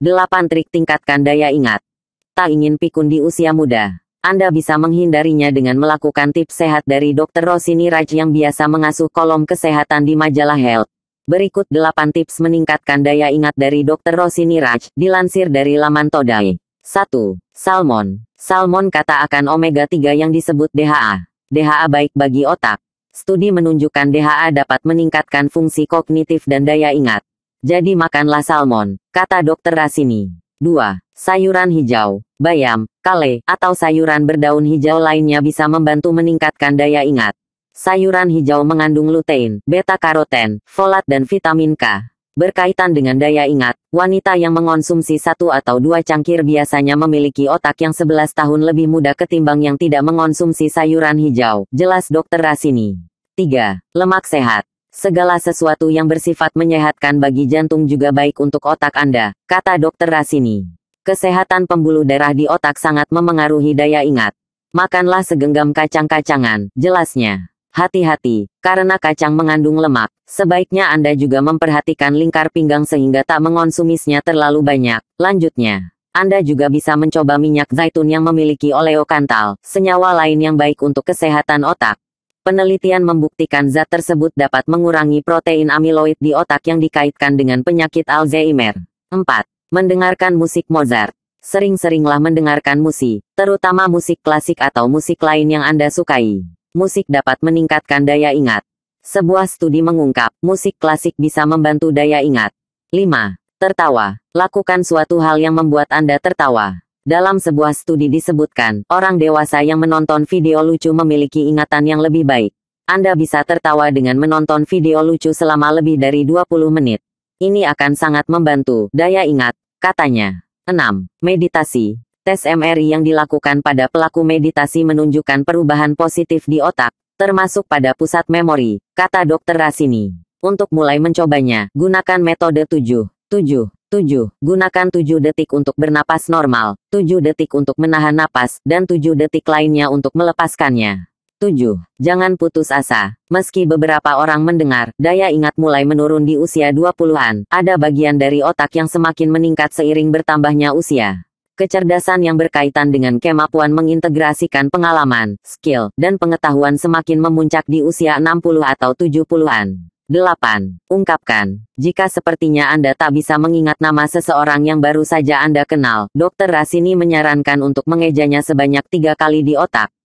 8 trik tingkatkan daya ingat. Tak ingin pikun di usia muda. Anda bisa menghindarinya dengan melakukan tips sehat dari Dr. Rosini Raj yang biasa mengasuh kolom kesehatan di majalah Health. Berikut 8 tips meningkatkan daya ingat dari Dr. Rosini Raj, dilansir dari laman Todai. 1. Salmon. Salmon kata akan omega 3 yang disebut DHA. DHA baik bagi otak. Studi menunjukkan DHA dapat meningkatkan fungsi kognitif dan daya ingat. Jadi makanlah salmon, kata dokter Rasini. 2. Sayuran hijau, bayam, kale, atau sayuran berdaun hijau lainnya bisa membantu meningkatkan daya ingat. Sayuran hijau mengandung lutein, beta-karoten, folat dan vitamin K. Berkaitan dengan daya ingat, wanita yang mengonsumsi satu atau dua cangkir biasanya memiliki otak yang 11 tahun lebih muda ketimbang yang tidak mengonsumsi sayuran hijau, jelas dokter Rasini. 3. Lemak sehat. Segala sesuatu yang bersifat menyehatkan bagi jantung juga baik untuk otak Anda, kata Dr. Rasini. Kesehatan pembuluh darah di otak sangat memengaruhi daya ingat. Makanlah segenggam kacang-kacangan, jelasnya. Hati-hati, karena kacang mengandung lemak, sebaiknya Anda juga memperhatikan lingkar pinggang sehingga tak mengonsumisnya terlalu banyak. Lanjutnya, Anda juga bisa mencoba minyak zaitun yang memiliki oleokantal, senyawa lain yang baik untuk kesehatan otak. Penelitian membuktikan zat tersebut dapat mengurangi protein amiloid di otak yang dikaitkan dengan penyakit Alzheimer. 4. Mendengarkan musik Mozart. Sering-seringlah mendengarkan musik, terutama musik klasik atau musik lain yang Anda sukai. Musik dapat meningkatkan daya ingat. Sebuah studi mengungkap, musik klasik bisa membantu daya ingat. 5. Tertawa. Lakukan suatu hal yang membuat Anda tertawa. Dalam sebuah studi disebutkan, orang dewasa yang menonton video lucu memiliki ingatan yang lebih baik. Anda bisa tertawa dengan menonton video lucu selama lebih dari 20 menit. Ini akan sangat membantu daya ingat, katanya. 6. Meditasi. Tes MRI yang dilakukan pada pelaku meditasi menunjukkan perubahan positif di otak, termasuk pada pusat memori, kata Dr. Rasini. Untuk mulai mencobanya, gunakan metode 7, 7, 7. Gunakan 7 detik untuk bernapas normal, 7 detik untuk menahan napas, dan 7 detik lainnya untuk melepaskannya. 7. Jangan putus asa. Meski beberapa orang mendengar, daya ingat mulai menurun di usia 20-an, ada bagian dari otak yang semakin meningkat seiring bertambahnya usia. Kecerdasan yang berkaitan dengan kemampuan mengintegrasikan pengalaman, skill, dan pengetahuan semakin memuncak di usia 60 atau 70-an. 8. Ungkapkan. Jika sepertinya Anda tak bisa mengingat nama seseorang yang baru saja Anda kenal, Dr. Rasini menyarankan untuk mengejanya sebanyak tiga kali di otak.